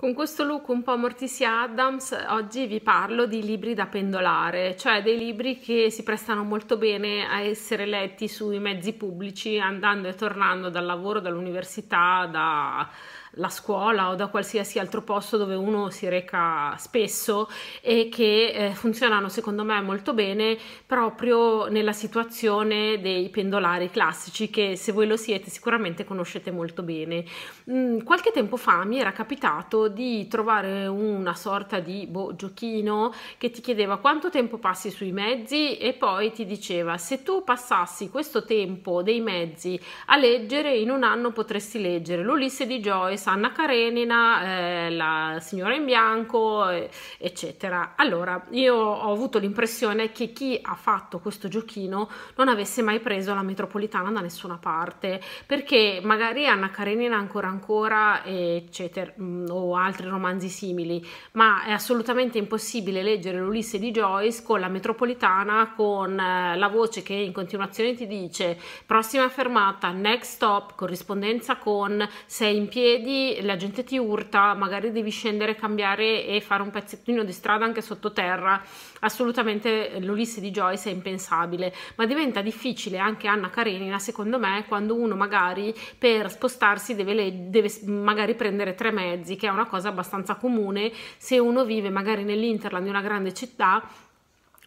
Con questo look un po' Morticia Adams oggi vi parlo di libri da pendolare, cioè dei libri che si prestano molto bene a essere letti sui mezzi pubblici andando e tornando dal lavoro, dall'università, da la scuola o da qualsiasi altro posto dove uno si reca spesso e che eh, funzionano secondo me molto bene proprio nella situazione dei pendolari classici che se voi lo siete sicuramente conoscete molto bene. Mm, qualche tempo fa mi era capitato di trovare una sorta di boh, giochino che ti chiedeva quanto tempo passi sui mezzi e poi ti diceva se tu passassi questo tempo dei mezzi a leggere in un anno potresti leggere l'Ulisse di Joyce Joyce, Anna Karenina, eh, la signora in bianco, eh, eccetera. Allora, io ho avuto l'impressione che chi ha fatto questo giochino non avesse mai preso la metropolitana da nessuna parte, perché magari Anna Karenina ancora ancora, eccetera, mm, o altri romanzi simili, ma è assolutamente impossibile leggere l'Ulisse di Joyce con la metropolitana, con eh, la voce che in continuazione ti dice prossima fermata, next stop, corrispondenza con sei in piedi, piedi la gente ti urta, magari devi scendere, cambiare e fare un pezzettino di strada anche sottoterra. Assolutamente eh, l'Ulisse di Joyce è impensabile, ma diventa difficile anche Anna Karenina, secondo me, quando uno magari per spostarsi deve, le, deve magari prendere tre mezzi, che è una cosa abbastanza comune se uno vive magari nell'Interland di una grande città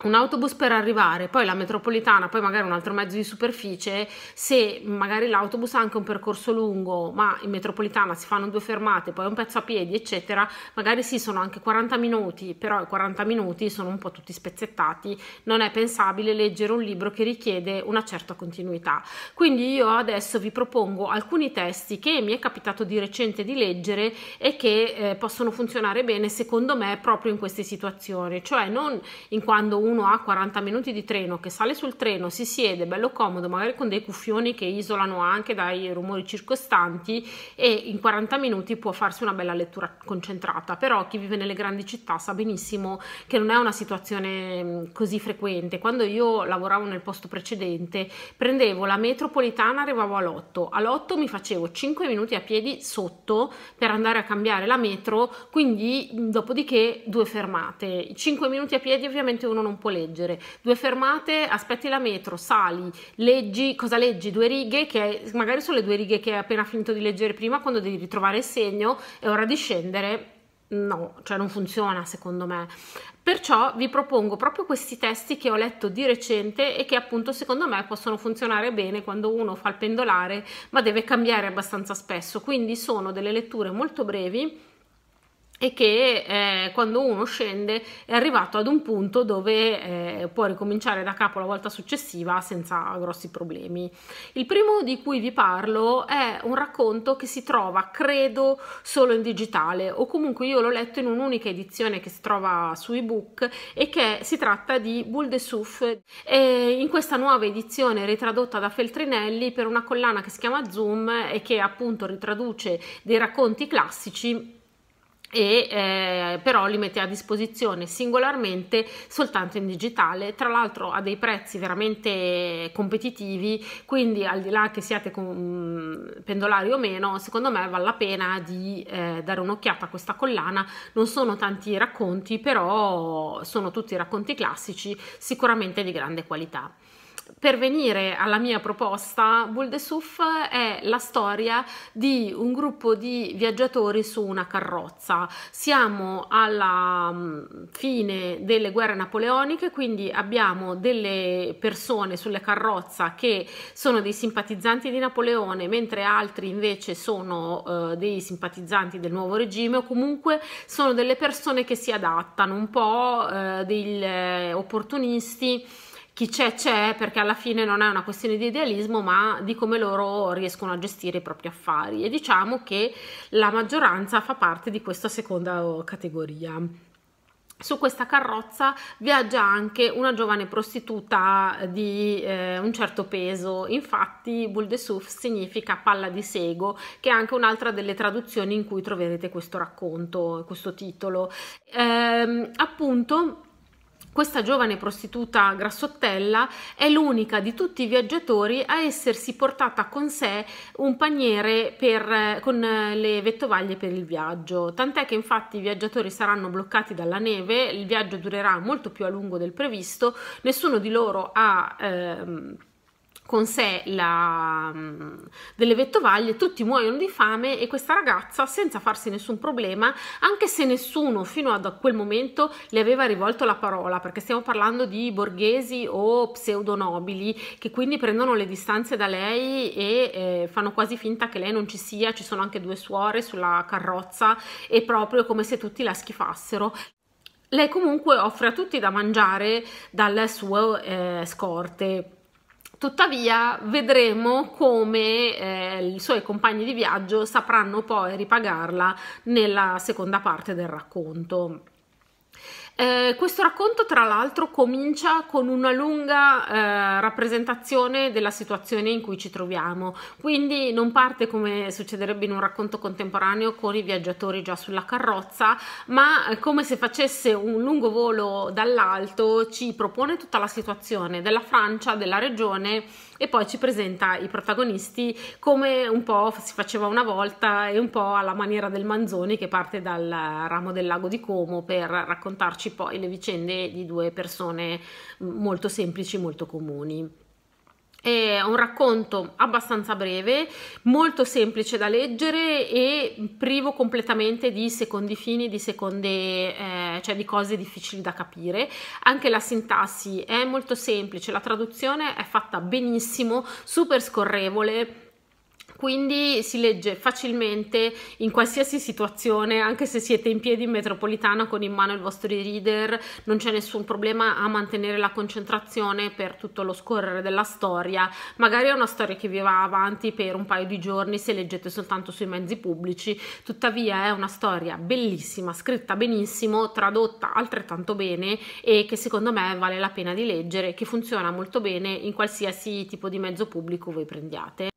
un autobus per arrivare, poi la metropolitana, poi magari un altro mezzo di superficie, se magari l'autobus ha anche un percorso lungo, ma in metropolitana si fanno due fermate, poi un pezzo a piedi, eccetera, magari sì, sono anche 40 minuti, però i 40 minuti sono un po' tutti spezzettati, non è pensabile leggere un libro che richiede una certa continuità. Quindi io adesso vi propongo alcuni testi che mi è capitato di recente di leggere e che eh, possono funzionare bene secondo me proprio in queste situazioni, cioè non in quando uno uno ha 40 minuti di treno, che sale sul treno, si siede, bello comodo, magari con dei cuffioni che isolano anche dai rumori circostanti e in 40 minuti può farsi una bella lettura concentrata. Però chi vive nelle grandi città sa benissimo che non è una situazione mm, così frequente. Quando io lavoravo nel posto precedente, prendevo la metropolitana, arrivavo all'8, all'8 mi facevo 5 minuti a piedi sotto per andare a cambiare la metro, quindi mm, dopodiché due fermate. 5 minuti a piedi ovviamente uno non può leggere. Due fermate, aspetti la metro, sali, leggi, cosa leggi? Due righe, che è, magari sono le due righe che hai appena finito di leggere prima quando devi ritrovare il segno, è ora di scendere. No, cioè non funziona secondo me. Perciò vi propongo proprio questi testi che ho letto di recente e che appunto secondo me possono funzionare bene quando uno fa il pendolare ma deve cambiare abbastanza spesso. Quindi sono delle letture molto brevi e che eh, quando uno scende è arrivato ad un punto dove eh, può ricominciare da capo la volta successiva senza grossi problemi. Il primo di cui vi parlo è un racconto che si trova, credo, solo in digitale o comunque io l'ho letto in un'unica edizione che si trova su ebook e che si tratta di Bull de Souf. in questa nuova edizione ritradotta da Feltrinelli per una collana che si chiama Zoom e che appunto ritraduce dei racconti classici e eh, però li mette a disposizione singolarmente soltanto in digitale tra l'altro a dei prezzi veramente competitivi quindi al di là che siate mm, pendolari o meno secondo me vale la pena di eh, dare un'occhiata a questa collana non sono tanti racconti però sono tutti racconti classici sicuramente di grande qualità per venire alla mia proposta, Buldesuf è la storia di un gruppo di viaggiatori su una carrozza. Siamo alla mm, fine delle guerre napoleoniche, quindi abbiamo delle persone sulle carrozza che sono dei simpatizzanti di Napoleone, mentre altri invece sono eh, dei simpatizzanti del nuovo regime o comunque sono delle persone che si adattano un po' eh, degli eh, opportunisti chi c'è c'è perché alla fine non è una questione di idealismo ma di come loro riescono a gestire i propri affari e diciamo che la maggioranza fa parte di questa seconda oh, categoria. Su questa carrozza viaggia anche una giovane prostituta di eh, un certo peso, infatti Buldesuf significa palla di sego, che è anche un'altra delle traduzioni in cui troverete questo racconto, questo titolo. Ehm, appunto questa giovane prostituta grassottella è l'unica di tutti i viaggiatori a essersi portata con sé un paniere per, con le vettovaglie per il viaggio, tant'è che infatti i viaggiatori saranno bloccati dalla neve, il viaggio durerà molto più a lungo del previsto, nessuno di loro ha... Ehm, con sé la, mm, delle vettovaglie, tutti muoiono di fame e questa ragazza, senza farsi nessun problema, anche se nessuno fino a quel momento le aveva rivolto la parola, perché stiamo parlando di borghesi o pseudonobili che quindi prendono le distanze da lei e eh, fanno quasi finta che lei non ci sia, ci sono anche due suore sulla carrozza e proprio come se tutti la schifassero lei comunque offre a tutti da mangiare dalle sue eh, scorte Tuttavia vedremo come eh, i suoi compagni di viaggio sapranno poi ripagarla nella seconda parte del racconto. Eh, questo racconto, tra l'altro, comincia con una lunga eh, rappresentazione della situazione in cui ci troviamo, quindi non parte come succederebbe in un racconto contemporaneo con i viaggiatori già sulla carrozza, ma eh, come se facesse un lungo volo dall'alto, ci propone tutta la situazione della Francia, della regione e poi ci presenta i protagonisti come un po' si faceva una volta e un po' alla maniera del Manzoni che parte dal ramo del lago di Como per raccontarci poi le vicende di due persone molto semplici, molto comuni. È un racconto abbastanza breve, molto semplice da leggere e privo completamente di secondi fini, di seconde, eh, cioè di cose difficili da capire. Anche la sintassi è molto semplice, la traduzione è fatta benissimo, super scorrevole quindi si legge facilmente in qualsiasi situazione, anche se siete in piedi in metropolitana con in mano il vostro reader, non c'è nessun problema a mantenere la concentrazione per tutto lo scorrere della storia. Magari è una storia che vi va avanti per un paio di giorni se leggete soltanto sui mezzi pubblici, tuttavia è una storia bellissima, scritta benissimo, tradotta altrettanto bene e che secondo me vale la pena di leggere, che funziona molto bene in qualsiasi tipo di mezzo pubblico voi prendiate.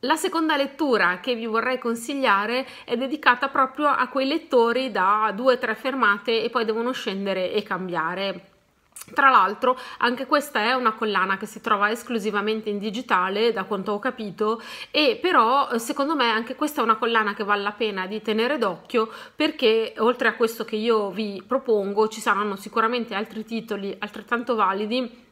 La seconda lettura che vi vorrei consigliare è dedicata proprio a quei lettori da due o tre fermate e poi devono scendere e cambiare. Tra l'altro anche questa è una collana che si trova esclusivamente in digitale da quanto ho capito e però secondo me anche questa è una collana che vale la pena di tenere d'occhio perché oltre a questo che io vi propongo ci saranno sicuramente altri titoli altrettanto validi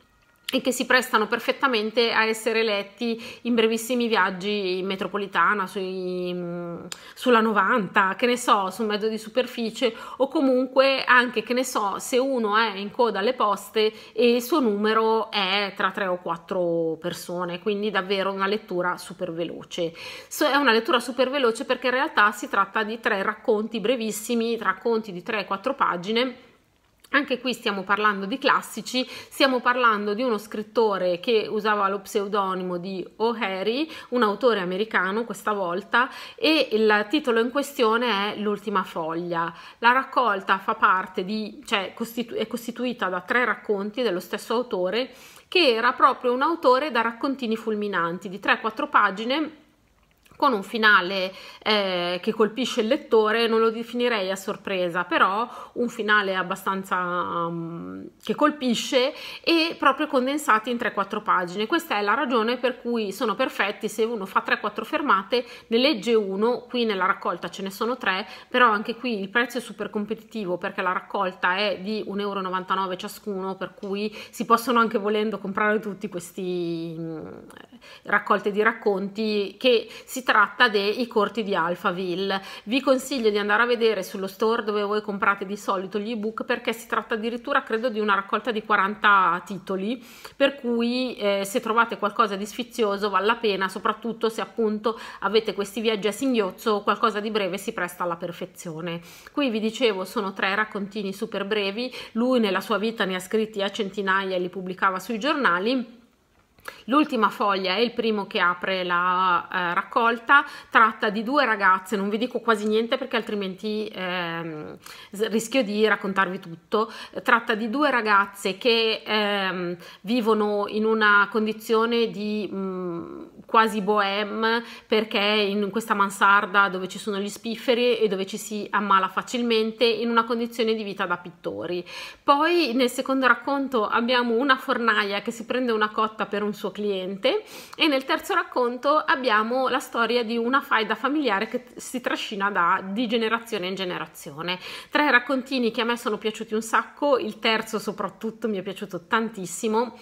e che si prestano perfettamente a essere letti in brevissimi viaggi in metropolitana, sui, mm, sulla 90, che ne so, su un mezzo di superficie o comunque anche, che ne so, se uno è in coda alle poste e il suo numero è tra tre o quattro persone, quindi davvero una lettura super veloce. So, è una lettura super veloce perché in realtà si tratta di tre racconti brevissimi, racconti di tre o quattro pagine anche qui stiamo parlando di classici, stiamo parlando di uno scrittore che usava lo pseudonimo di O'Hary, un autore americano questa volta, e il titolo in questione è L'ultima foglia. La raccolta fa parte di, cioè costitu è costituita da tre racconti dello stesso autore, che era proprio un autore da raccontini fulminanti di 3-4 pagine con un finale eh, che colpisce il lettore, non lo definirei a sorpresa, però un finale abbastanza um, che colpisce e proprio condensati in 3-4 pagine. Questa è la ragione per cui sono perfetti se uno fa 3-4 fermate, ne legge uno, qui nella raccolta ce ne sono tre, però anche qui il prezzo è super competitivo perché la raccolta è di 1,99 euro ciascuno, per cui si possono anche volendo comprare tutti questi mm, raccolte di racconti che si tratta dei corti di Alphaville. Vi consiglio di andare a vedere sullo store dove voi comprate di solito gli ebook perché si tratta addirittura credo di una raccolta di 40 titoli per cui eh, se trovate qualcosa di sfizioso vale la pena soprattutto se appunto avete questi viaggi a singhiozzo qualcosa di breve si presta alla perfezione. Qui vi dicevo sono tre raccontini super brevi, lui nella sua vita ne ha scritti a centinaia e li pubblicava sui giornali L'ultima foglia è il primo che apre la eh, raccolta, tratta di due ragazze, non vi dico quasi niente perché altrimenti ehm, rischio di raccontarvi tutto, tratta di due ragazze che ehm, vivono in una condizione di mh, mm, quasi bohème perché in questa mansarda dove ci sono gli spifferi e dove ci si ammala facilmente in una condizione di vita da pittori. Poi nel secondo racconto abbiamo una fornaia che si prende una cotta per un un suo cliente e nel terzo racconto abbiamo la storia di una faida familiare che si trascina da, di generazione in generazione. Tre raccontini che a me sono piaciuti un sacco, il terzo soprattutto mi è piaciuto tantissimo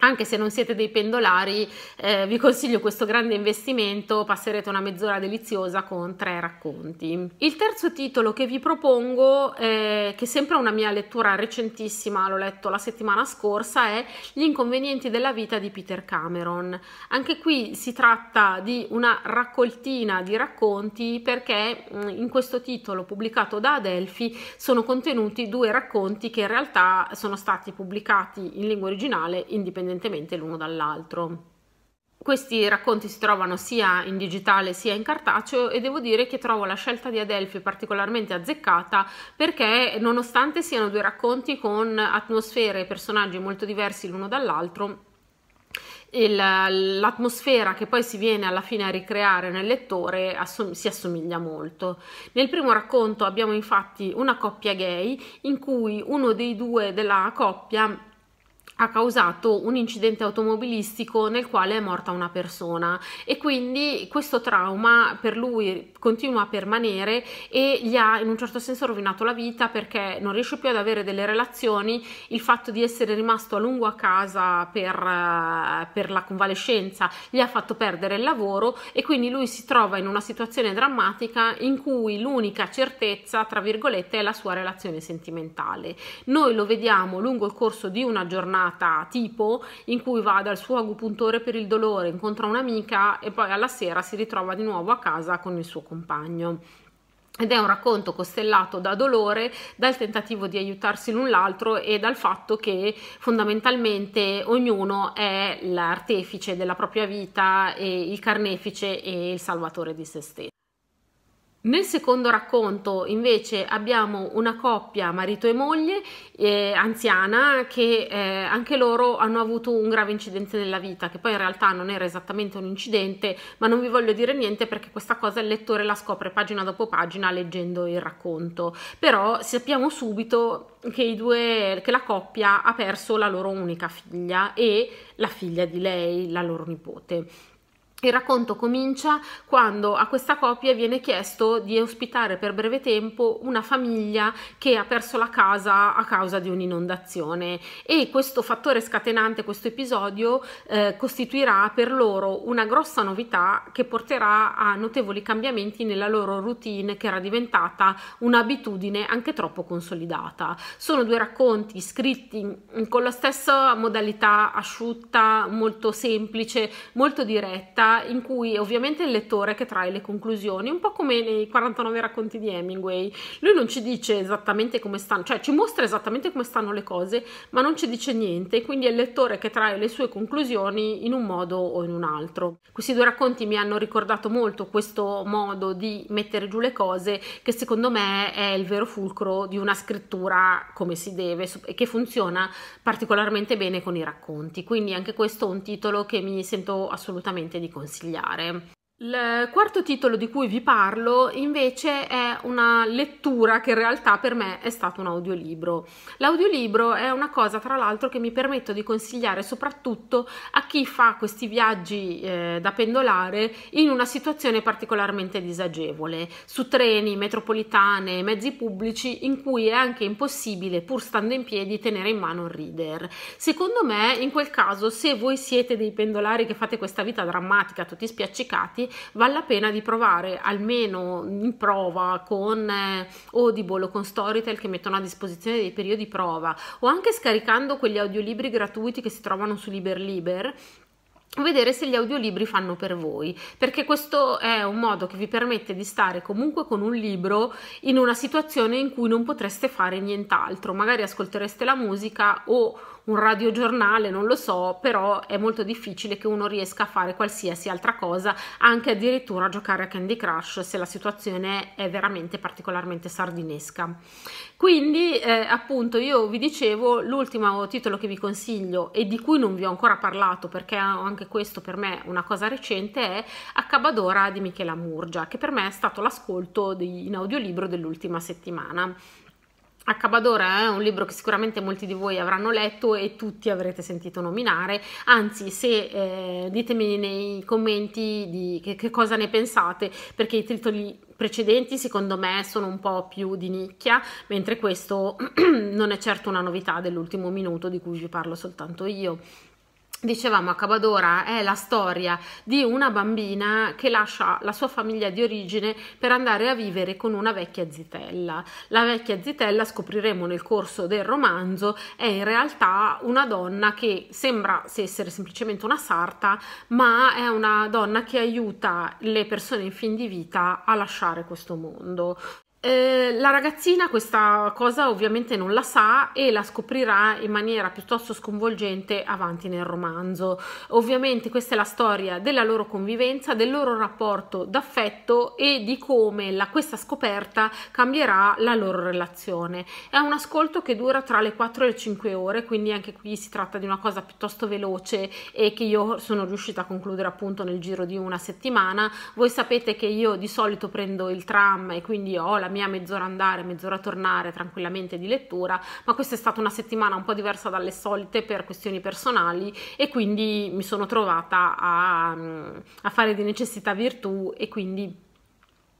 anche se non siete dei pendolari, eh, vi consiglio questo grande investimento, passerete una mezz'ora deliziosa con tre racconti. Il terzo titolo che vi propongo, eh, che sempre una mia lettura recentissima, l'ho letto la settimana scorsa, è Gli inconvenienti della vita di Peter Cameron. Anche qui si tratta di una raccoltina di racconti perché mm, in questo titolo pubblicato da Adelphi sono contenuti due racconti che in realtà sono stati pubblicati in lingua originale indipendentemente indipendentemente l'uno dall'altro. Questi racconti si trovano sia in digitale sia in cartaceo e devo dire che trovo la scelta di Adelphi particolarmente azzeccata perché nonostante siano due racconti con atmosfere e personaggi molto diversi l'uno dall'altro, l'atmosfera che poi si viene alla fine a ricreare nel lettore assom si assomiglia molto. Nel primo racconto abbiamo infatti una coppia gay in cui uno dei due della coppia ha causato un incidente automobilistico nel quale è morta una persona e quindi questo trauma per lui continua a permanere e gli ha in un certo senso rovinato la vita perché non riesce più ad avere delle relazioni, il fatto di essere rimasto a lungo a casa per, eh, per la convalescenza gli ha fatto perdere il lavoro e quindi lui si trova in una situazione drammatica in cui l'unica certezza, tra virgolette, è la sua relazione sentimentale. Noi lo vediamo lungo il corso di una giornata giornata tipo in cui va dal suo agopuntore per il dolore, incontra un'amica e poi alla sera si ritrova di nuovo a casa con il suo compagno. Ed è un racconto costellato da dolore, dal tentativo di aiutarsi l'un l'altro e dal fatto che fondamentalmente ognuno è l'artefice della propria vita, il carnefice e il salvatore di se stesso. Nel secondo racconto invece abbiamo una coppia, marito e moglie, eh, anziana, che eh, anche loro hanno avuto un grave incidente nella vita, che poi in realtà non era esattamente un incidente, ma non vi voglio dire niente perché questa cosa il lettore la scopre pagina dopo pagina leggendo il racconto. Però sappiamo subito che, due, che la coppia ha perso la loro unica figlia e la figlia di lei, la loro nipote. Il racconto comincia quando a questa coppia viene chiesto di ospitare per breve tempo una famiglia che ha perso la casa a causa di un'inondazione e questo fattore scatenante, questo episodio, eh, costituirà per loro una grossa novità che porterà a notevoli cambiamenti nella loro routine che era diventata un'abitudine anche troppo consolidata. Sono due racconti scritti con la stessa modalità asciutta, molto semplice, molto diretta in cui ovviamente il lettore che trae le conclusioni, un po' come nei 49 racconti di Hemingway, lui non ci dice esattamente come stanno, cioè ci mostra esattamente come stanno le cose, ma non ci dice niente, quindi è il lettore che trae le sue conclusioni in un modo o in un altro. Questi due racconti mi hanno ricordato molto questo modo di mettere giù le cose che secondo me è il vero fulcro di una scrittura come si deve e che funziona particolarmente bene con i racconti. Quindi anche questo è un titolo che mi sento assolutamente di consigliare consigliare. Il quarto titolo di cui vi parlo invece è una lettura che in realtà per me è stato un audiolibro. L'audiolibro è una cosa tra l'altro che mi permetto di consigliare soprattutto a chi fa questi viaggi eh, da pendolare in una situazione particolarmente disagevole, su treni, metropolitane, mezzi pubblici in cui è anche impossibile pur stando in piedi tenere in mano un reader. Secondo me in quel caso se voi siete dei pendolari che fate questa vita drammatica tutti spiaccicati vale la pena di provare almeno in prova con eh, Audible o con Storytel che mettono a disposizione dei periodi prova o anche scaricando quegli audiolibri gratuiti che si trovano su Liber Liber vedere se gli audiolibri fanno per voi, perché questo è un modo che vi permette di stare comunque con un libro in una situazione in cui non potreste fare nient'altro, magari ascoltereste la musica o un radiogiornale, non lo so, però è molto difficile che uno riesca a fare qualsiasi altra cosa, anche addirittura a giocare a Candy Crush se la situazione è veramente particolarmente sardinesca. Quindi eh, appunto io vi dicevo l'ultimo titolo che vi consiglio e di cui non vi ho ancora parlato perché anche questo per me è una cosa recente è Accabadora di Michela Murgia che per me è stato l'ascolto in audiolibro dell'ultima settimana. Accabadora è eh, un libro che sicuramente molti di voi avranno letto e tutti avrete sentito nominare, anzi se eh, ditemi nei commenti di che, che cosa ne pensate, perché i titoli precedenti secondo me sono un po' più di nicchia, mentre questo non è certo una novità dell'ultimo minuto di cui vi parlo soltanto io dicevamo a Cabadora è la storia di una bambina che lascia la sua famiglia di origine per andare a vivere con una vecchia zitella. La vecchia zitella, scopriremo nel corso del romanzo, è in realtà una donna che sembra essere semplicemente una sarta, ma è una donna che aiuta le persone in fin di vita a lasciare questo mondo. Eh, la ragazzina questa cosa ovviamente non la sa e la scoprirà in maniera piuttosto sconvolgente avanti nel romanzo. Ovviamente questa è la storia della loro convivenza, del loro rapporto d'affetto e di come la, questa scoperta cambierà la loro relazione. È un ascolto che dura tra le 4 e le 5 ore, quindi anche qui si tratta di una cosa piuttosto veloce e che io sono riuscita a concludere appunto nel giro di una settimana. Voi sapete che io di solito prendo il tram e quindi ho la la mia mezz'ora andare, mezz'ora tornare tranquillamente di lettura, ma questa è stata una settimana un po' diversa dalle solite per questioni personali e quindi mi sono trovata a, mm, a fare di necessità virtù e quindi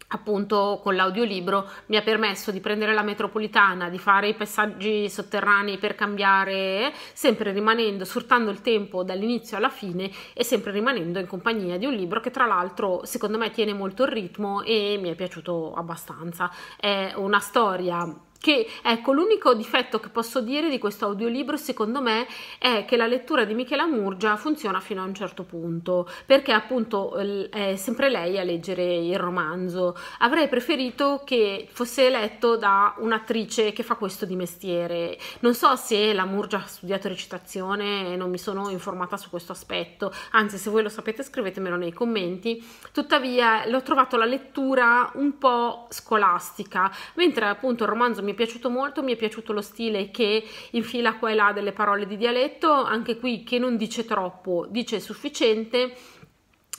appunto con l'audiolibro mi ha permesso di prendere la metropolitana, di fare i passaggi sotterranei per cambiare, sempre rimanendo, sfruttando il tempo dall'inizio alla fine e sempre rimanendo in compagnia di un libro che tra l'altro secondo me tiene molto il ritmo e mi è piaciuto abbastanza. È una storia che ecco l'unico difetto che posso dire di questo audiolibro secondo me è che la lettura di Michela Murgia funziona fino a un certo punto perché appunto è sempre lei a leggere il romanzo avrei preferito che fosse letto da un'attrice che fa questo di mestiere non so se la Murgia ha studiato recitazione e non mi sono informata su questo aspetto anzi se voi lo sapete scrivetemelo nei commenti tuttavia l'ho trovato la lettura un po' scolastica mentre appunto il romanzo mi è piaciuto molto, mi è piaciuto lo stile che infila qua e là delle parole di dialetto, anche qui che non dice troppo, dice sufficiente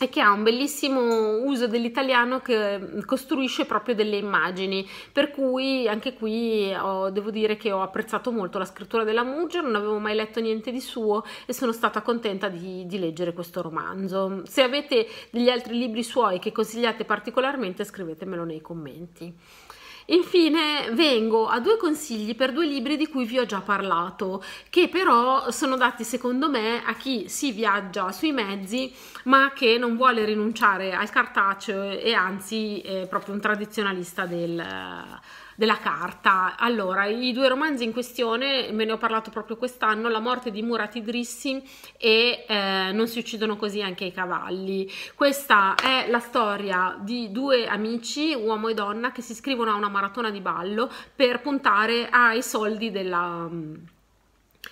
e che ha un bellissimo uso dell'italiano che costruisce proprio delle immagini, per cui anche qui ho, devo dire che ho apprezzato molto la scrittura della Mugger, non avevo mai letto niente di suo e sono stata contenta di, di leggere questo romanzo. Se avete degli altri libri suoi che consigliate particolarmente scrivetemelo nei commenti. Infine vengo a due consigli per due libri di cui vi ho già parlato, che però sono dati secondo me a chi si viaggia sui mezzi ma che non vuole rinunciare al cartaceo e anzi è proprio un tradizionalista del della carta. Allora, i due romanzi in questione, me ne ho parlato proprio quest'anno, La morte di Murat Idrissi e eh, Non si uccidono così anche i cavalli. Questa è la storia di due amici, uomo e donna, che si iscrivono a una maratona di ballo per puntare ai soldi della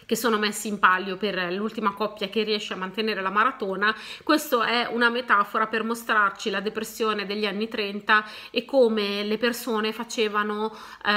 che sono messi in palio per l'ultima coppia che riesce a mantenere la maratona. Questo è una metafora per mostrarci la depressione degli anni 30 e come le persone facevano eh,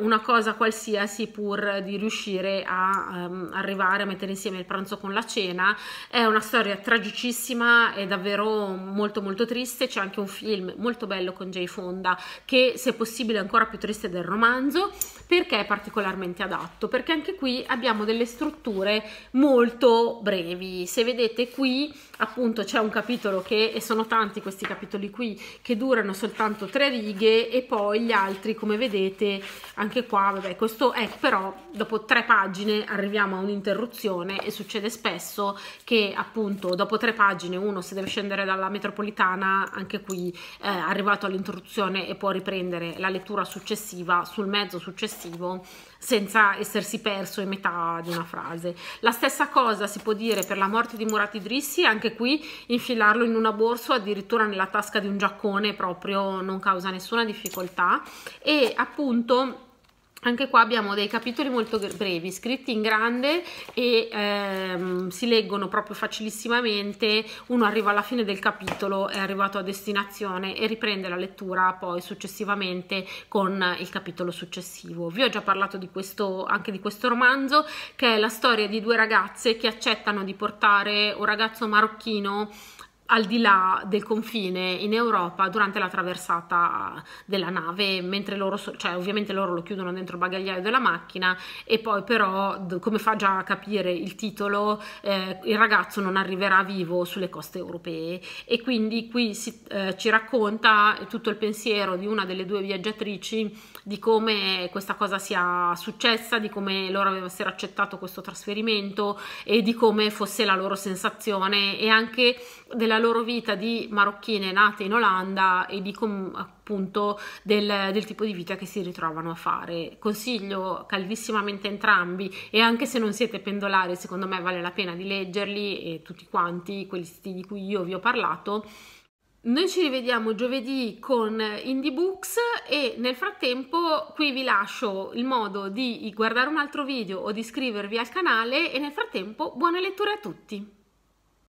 una cosa qualsiasi pur di riuscire a um, arrivare a mettere insieme il pranzo con la cena. È una storia tragicissima e davvero molto molto triste. C'è anche un film molto bello con Jay Fonda che se possibile è ancora più triste del romanzo perché è particolarmente adatto? Perché anche qui abbiamo delle strutture molto brevi. Se vedete qui appunto c'è un capitolo che, e sono tanti questi capitoli qui, che durano soltanto tre righe e poi gli altri come vedete anche qua, vabbè questo è però dopo tre pagine arriviamo a un'interruzione e succede spesso che appunto dopo tre pagine uno se deve scendere dalla metropolitana anche qui eh, è eh, arrivato all'interruzione e può riprendere la lettura successiva sul mezzo successivo senza essersi perso in metà di una frase. La stessa cosa si può dire per la morte di Murat Idrissi, anche anche qui infilarlo in una borsa o addirittura nella tasca di un giaccone proprio non causa nessuna difficoltà e appunto anche qua abbiamo dei capitoli molto brevi, scritti in grande e ehm, si leggono proprio facilissimamente, uno arriva alla fine del capitolo, è arrivato a destinazione e riprende la lettura poi successivamente con il capitolo successivo. Vi ho già parlato di questo, anche di questo romanzo che è la storia di due ragazze che accettano di portare un ragazzo marocchino al di là del confine in Europa durante la traversata della nave, mentre loro, cioè ovviamente loro lo chiudono dentro il bagagliaio della macchina e poi però, come fa già a capire il titolo, eh, il ragazzo non arriverà vivo sulle coste europee e quindi qui si, eh, ci racconta tutto il pensiero di una delle due viaggiatrici di come questa cosa sia successa, di come loro avessero accettato questo trasferimento e di come fosse la loro sensazione e anche della loro vita di marocchine nate in Olanda e di com- appunto del, del, tipo di vita che si ritrovano a fare. Consiglio caldissimamente entrambi e anche se non siete pendolari, secondo me vale la pena di leggerli e tutti quanti, questi di cui io vi ho parlato. Noi ci rivediamo giovedì con Indie Books e nel frattempo qui vi lascio il modo di guardare un altro video o di iscrivervi al canale e nel frattempo buone letture a tutti!